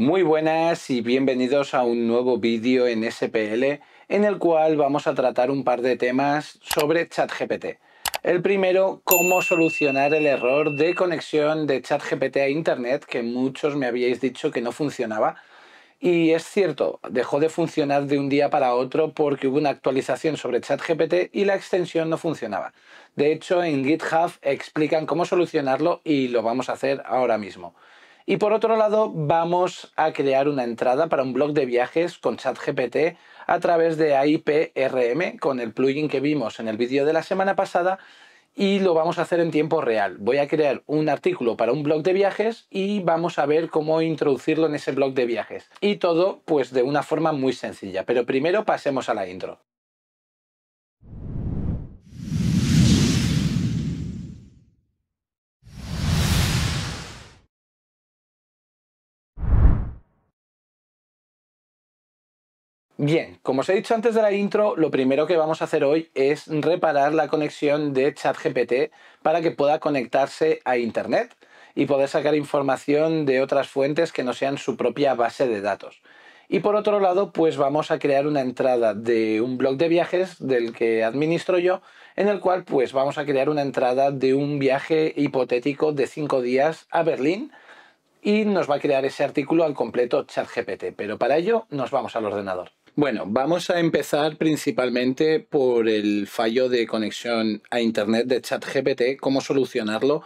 Muy buenas y bienvenidos a un nuevo vídeo en SPL en el cual vamos a tratar un par de temas sobre ChatGPT. El primero, cómo solucionar el error de conexión de ChatGPT a Internet que muchos me habíais dicho que no funcionaba. Y es cierto, dejó de funcionar de un día para otro porque hubo una actualización sobre ChatGPT y la extensión no funcionaba. De hecho, en GitHub explican cómo solucionarlo y lo vamos a hacer ahora mismo. Y por otro lado, vamos a crear una entrada para un blog de viajes con ChatGPT a través de AIPRM con el plugin que vimos en el vídeo de la semana pasada y lo vamos a hacer en tiempo real. Voy a crear un artículo para un blog de viajes y vamos a ver cómo introducirlo en ese blog de viajes. Y todo pues de una forma muy sencilla, pero primero pasemos a la intro. Bien, como os he dicho antes de la intro, lo primero que vamos a hacer hoy es reparar la conexión de ChatGPT para que pueda conectarse a Internet y poder sacar información de otras fuentes que no sean su propia base de datos. Y por otro lado, pues vamos a crear una entrada de un blog de viajes del que administro yo, en el cual pues vamos a crear una entrada de un viaje hipotético de 5 días a Berlín y nos va a crear ese artículo al completo ChatGPT. Pero para ello nos vamos al ordenador. Bueno, vamos a empezar principalmente por el fallo de conexión a Internet de ChatGPT, cómo solucionarlo.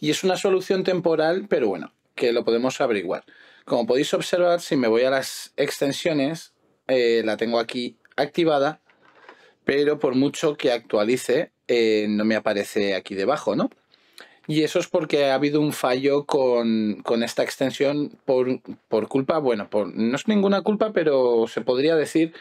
Y es una solución temporal, pero bueno, que lo podemos averiguar. Como podéis observar, si me voy a las extensiones, eh, la tengo aquí activada, pero por mucho que actualice, eh, no me aparece aquí debajo, ¿no? Y eso es porque ha habido un fallo con, con esta extensión por, por culpa, bueno, por, no es ninguna culpa, pero se podría decir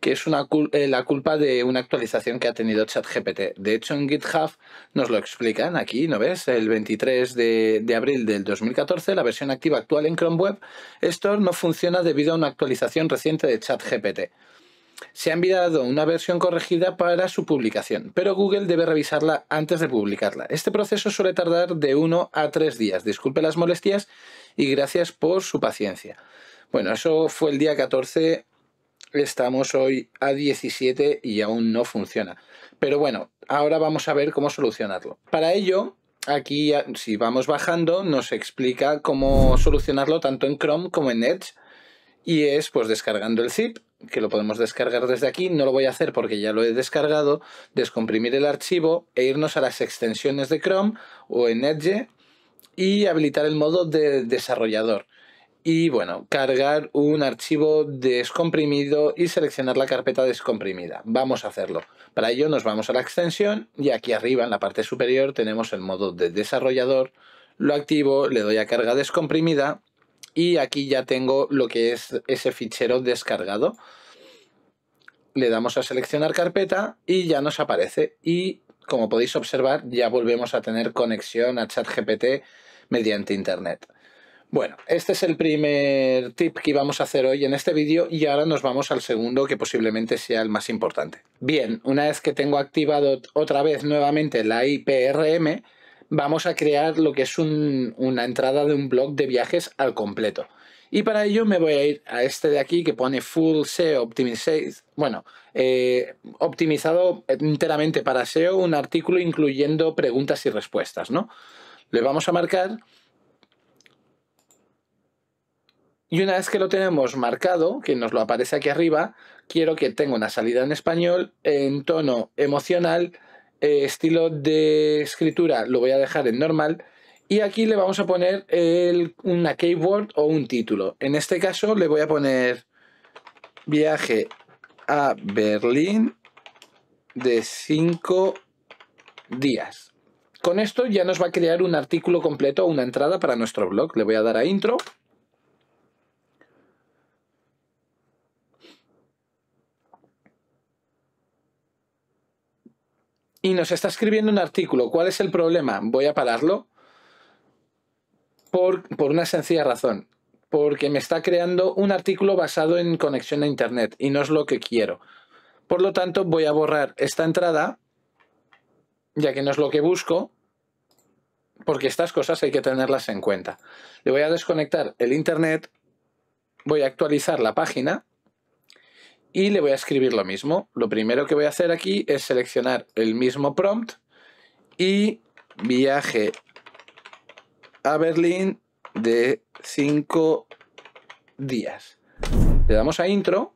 que es una, eh, la culpa de una actualización que ha tenido ChatGPT. De hecho, en GitHub nos lo explican aquí, ¿no ves? El 23 de, abril del 2014, la versión activa actual en Chrome Web esto no funciona debido a una actualización reciente de ChatGPT se ha enviado una versión corregida para su publicación, pero Google debe revisarla antes de publicarla. Este proceso suele tardar de 1 a 3 días. Disculpe las molestias y gracias por su paciencia. Bueno, eso fue el día 14, estamos hoy a 17 y aún no funciona. Pero bueno, ahora vamos a ver cómo solucionarlo. Para ello, aquí si vamos bajando nos explica cómo solucionarlo tanto en Chrome como en Edge y es pues descargando el zip que lo podemos descargar desde aquí. No lo voy a hacer porque ya lo he descargado. Descomprimir el archivo e irnos a las extensiones de Chrome o en Edge y habilitar el modo de desarrollador. Y bueno, cargar un archivo descomprimido y seleccionar la carpeta descomprimida. Vamos a hacerlo. Para ello nos vamos a la extensión y aquí arriba en la parte superior tenemos el modo de desarrollador. Lo activo, le doy a carga descomprimida y aquí ya tengo lo que es ese fichero descargado. Le damos a seleccionar carpeta y ya nos aparece. Y como podéis observar, ya volvemos a tener conexión a ChatGPT mediante Internet. Bueno, este es el primer tip que íbamos a hacer hoy en este vídeo y ahora nos vamos al segundo que posiblemente sea el más importante. Bien, una vez que tengo activado otra vez nuevamente la IPRM, vamos a crear lo que es una entrada de un blog de viajes al completo. Y para ello me voy a ir a este de aquí que pone Full SEO Optimized. Bueno, eh, optimizado enteramente para SEO, un artículo incluyendo preguntas y respuestas, ¿no? Le vamos a marcar. Y una vez que lo tenemos marcado, que nos lo aparece aquí arriba, quiero que tenga una salida en español, en tono emocional, eh, estilo de escritura lo voy a dejar en normal y aquí le vamos a poner una keyword o un título. En este caso le voy a poner viaje a Berlín de 5 días. Con esto ya nos va a crear un artículo completo, una entrada para nuestro blog. Le voy a dar a intro. y nos está escribiendo un artículo. ¿Cuál es el problema? Voy a pararlo por, una sencilla razón. Porque me está creando un artículo basado en conexión a Internet y no es lo que quiero. Por lo tanto, voy a borrar esta entrada, ya que no es lo que busco, porque estas cosas hay que tenerlas en cuenta. Le voy a desconectar el Internet, voy a actualizar la página y le voy a escribir lo mismo. Lo primero que voy a hacer aquí es seleccionar el mismo prompt y viaje a Berlín de 5 días. Le damos a intro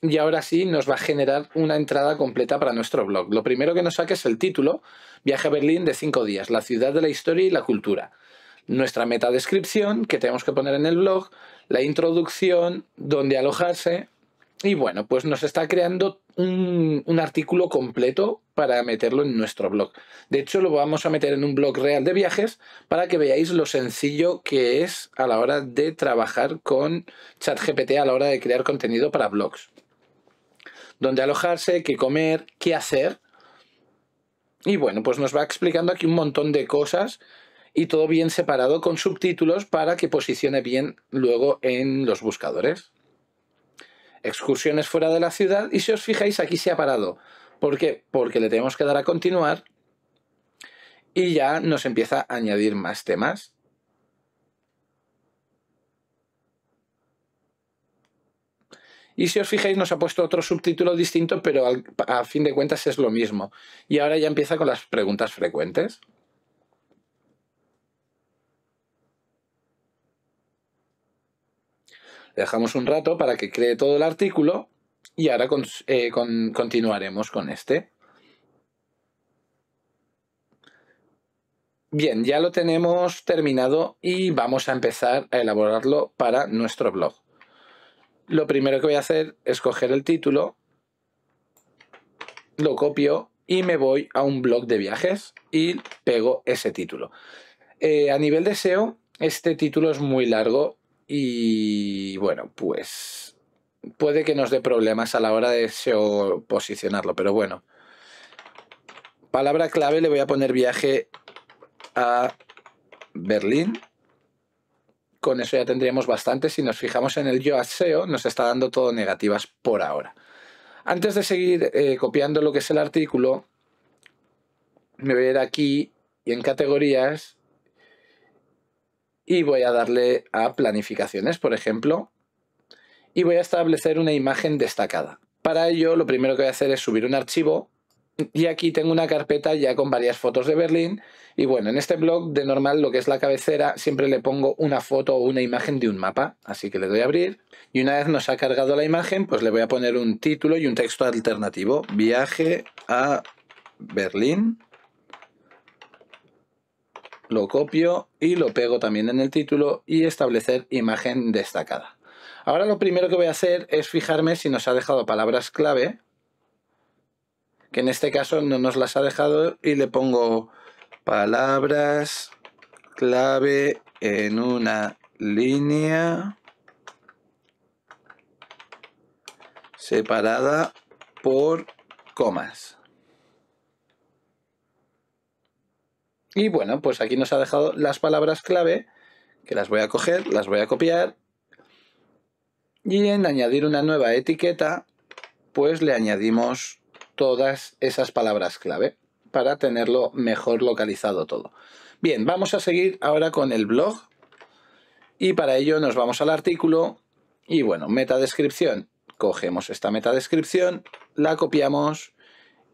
y ahora sí nos va a generar una entrada completa para nuestro blog. Lo primero que nos saque es el título, Viaje a Berlín de 5 días, la ciudad de la historia y la cultura. Nuestra meta descripción que tenemos que poner en el blog, la introducción, dónde alojarse, y bueno, pues nos está creando un, artículo completo para meterlo en nuestro blog. De hecho, lo vamos a meter en un blog real de viajes para que veáis lo sencillo que es a la hora de trabajar con ChatGPT, a la hora de crear contenido para blogs. Dónde alojarse, qué comer, qué hacer. Y bueno, pues nos va explicando aquí un montón de cosas y todo bien separado con subtítulos para que posicione bien luego en los buscadores excursiones fuera de la ciudad y si os fijáis aquí se ha parado. ¿Por qué? Porque le tenemos que dar a continuar y ya nos empieza a añadir más temas. Y si os fijáis, nos ha puesto otro subtítulo distinto, pero a fin de cuentas es lo mismo. Y ahora ya empieza con las preguntas frecuentes. dejamos un rato para que cree todo el artículo y ahora eh, continuaremos con este. Bien, ya lo tenemos terminado y vamos a empezar a elaborarlo para nuestro blog. Lo primero que voy a hacer es coger el título, lo copio y me voy a un blog de viajes y pego ese título. Eh, a nivel de SEO, este título es muy largo y bueno, pues puede que nos dé problemas a la hora de SEO posicionarlo, pero bueno. Palabra clave le voy a poner viaje a Berlín. Con eso ya tendríamos bastante. Si nos fijamos en el yo SEO, nos está dando todo negativas por ahora. Antes de seguir eh, copiando lo que es el artículo, me voy a ir aquí y en categorías y voy a darle a planificaciones, por ejemplo, y voy a establecer una imagen destacada. Para ello, lo primero que voy a hacer es subir un archivo y aquí tengo una carpeta ya con varias fotos de Berlín y bueno, en este blog de normal lo que es la cabecera siempre le pongo una foto o una imagen de un mapa, así que le doy a abrir y una vez nos ha cargado la imagen pues le voy a poner un título y un texto alternativo, viaje a Berlín lo copio y lo pego también en el título y establecer imagen destacada. Ahora lo primero que voy a hacer es fijarme si nos ha dejado palabras clave, que en este caso no nos las ha dejado y le pongo palabras clave en una línea separada por comas. Y bueno, pues aquí nos ha dejado las palabras clave, que las voy a coger, las voy a copiar. Y en añadir una nueva etiqueta, pues le añadimos todas esas palabras clave para tenerlo mejor localizado todo. Bien, vamos a seguir ahora con el blog y para ello nos vamos al artículo y bueno, meta descripción. Cogemos esta meta descripción, la copiamos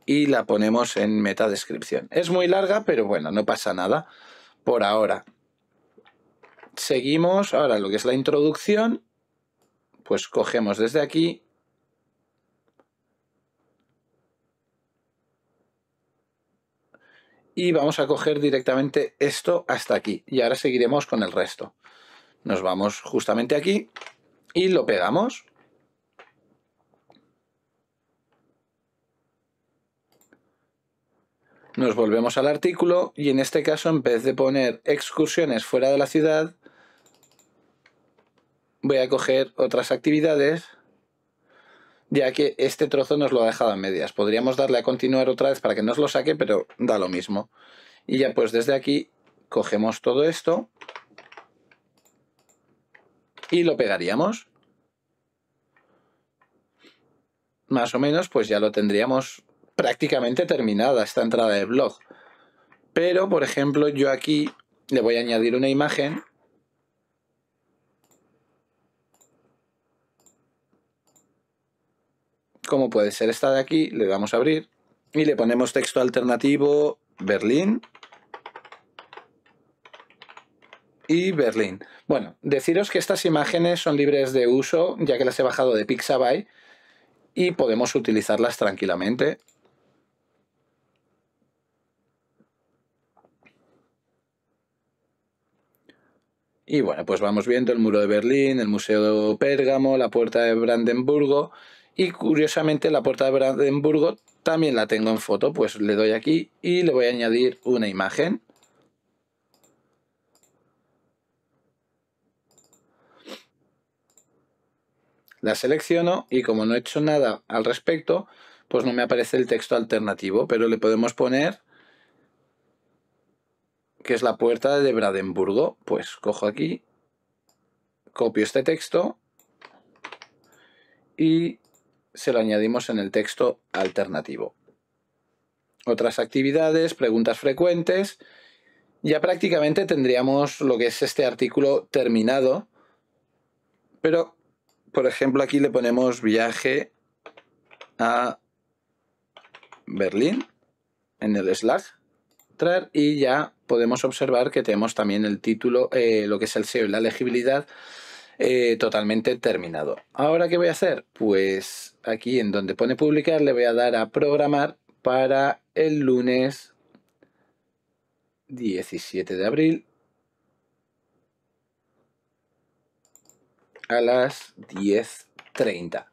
y la ponemos en meta descripción Es muy larga, pero bueno, no pasa nada por ahora. Seguimos ahora lo que es la introducción, pues cogemos desde aquí y vamos a coger directamente esto hasta aquí y ahora seguiremos con el resto. Nos vamos justamente aquí y lo pegamos. Nos volvemos al artículo y en este caso en vez de poner excursiones fuera de la ciudad, voy a coger otras actividades, ya que este trozo nos lo ha dejado a medias. Podríamos darle a continuar otra vez para que nos lo saque, pero da lo mismo. Y ya pues desde aquí cogemos todo esto y lo pegaríamos. Más o menos pues ya lo tendríamos prácticamente terminada esta entrada de blog. Pero, por ejemplo, yo aquí le voy a añadir una imagen. Como puede ser esta de aquí, le damos a abrir y le ponemos texto alternativo Berlín y Berlín. Bueno, deciros que estas imágenes son libres de uso ya que las he bajado de Pixabay y podemos utilizarlas tranquilamente. Y bueno, pues vamos viendo el muro de Berlín, el Museo de Pérgamo, la puerta de Brandenburgo. Y curiosamente la puerta de Brandenburgo también la tengo en foto, pues le doy aquí y le voy a añadir una imagen. La selecciono y como no he hecho nada al respecto, pues no me aparece el texto alternativo, pero le podemos poner que es la puerta de Brandenburgo. Pues cojo aquí, copio este texto y se lo añadimos en el texto alternativo. Otras actividades, preguntas frecuentes. Ya prácticamente tendríamos lo que es este artículo terminado, pero por ejemplo aquí le ponemos viaje a Berlín en el Slack y ya podemos observar que tenemos también el título, eh, lo que es el SEO y la legibilidad, eh, totalmente terminado. Ahora, ¿qué voy a hacer? Pues aquí en donde pone publicar le voy a dar a programar para el lunes 17 de abril a las 10.30.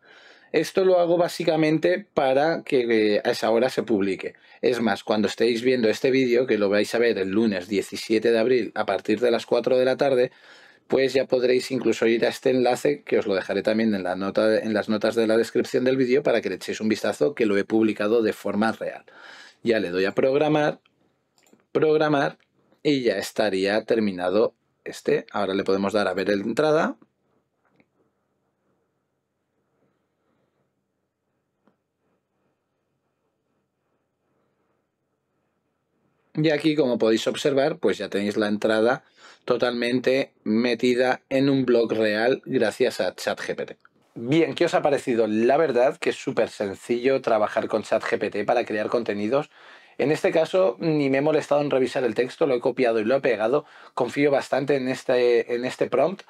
Esto lo hago básicamente para que eh, a esa hora se publique. Es más, cuando estéis viendo este vídeo, que lo vais a ver el lunes 17 de abril a partir de las 4 de la tarde, pues ya podréis incluso ir a este enlace, que os lo dejaré también en, en las notas de la descripción del vídeo para que le echéis un vistazo que lo he publicado de forma real. Ya le doy a programar, programar y ya estaría terminado este. Ahora le podemos dar a ver la entrada. Y aquí, como podéis observar, pues ya tenéis la entrada totalmente metida en un blog real gracias a ChatGPT. Bien, ¿qué os ha parecido? La verdad que es súper sencillo trabajar con ChatGPT para crear contenidos. En este caso, ni me he molestado en revisar el texto, lo he copiado y lo he pegado. Confío bastante en este, en este prompt.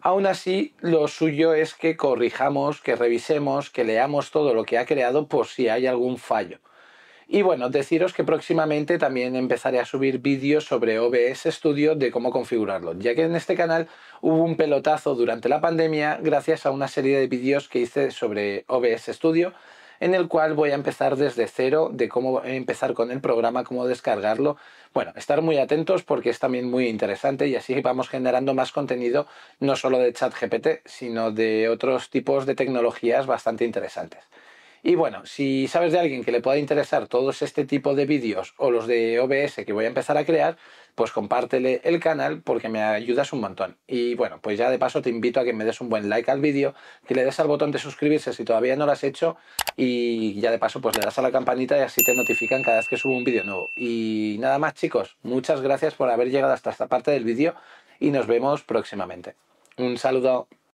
Aún así, lo suyo es que corrijamos, que revisemos, que leamos todo lo que ha creado por si hay algún fallo. Y bueno, deciros que próximamente también empezaré a subir vídeos sobre OBS Studio de cómo configurarlo, ya que en este canal hubo un pelotazo durante la pandemia gracias a una serie de vídeos que hice sobre OBS Studio en el cual voy a empezar desde cero de cómo empezar con el programa, cómo descargarlo. Bueno, estar muy atentos porque es también muy interesante y así vamos generando más contenido, no solo de ChatGPT, sino de otros tipos de tecnologías bastante interesantes. Y bueno, si sabes de alguien que le pueda interesar todos este tipo de vídeos o los de OBS que voy a empezar a crear, pues compártele el canal porque me ayudas un montón. Y bueno, pues ya de paso te invito a que me des un buen like al vídeo, que le des al botón de suscribirse si todavía no lo has hecho y ya de paso pues le das a la campanita y así te notifican cada vez que subo un vídeo nuevo. Y nada más chicos, muchas gracias por haber llegado hasta esta parte del vídeo y nos vemos próximamente. Un saludo.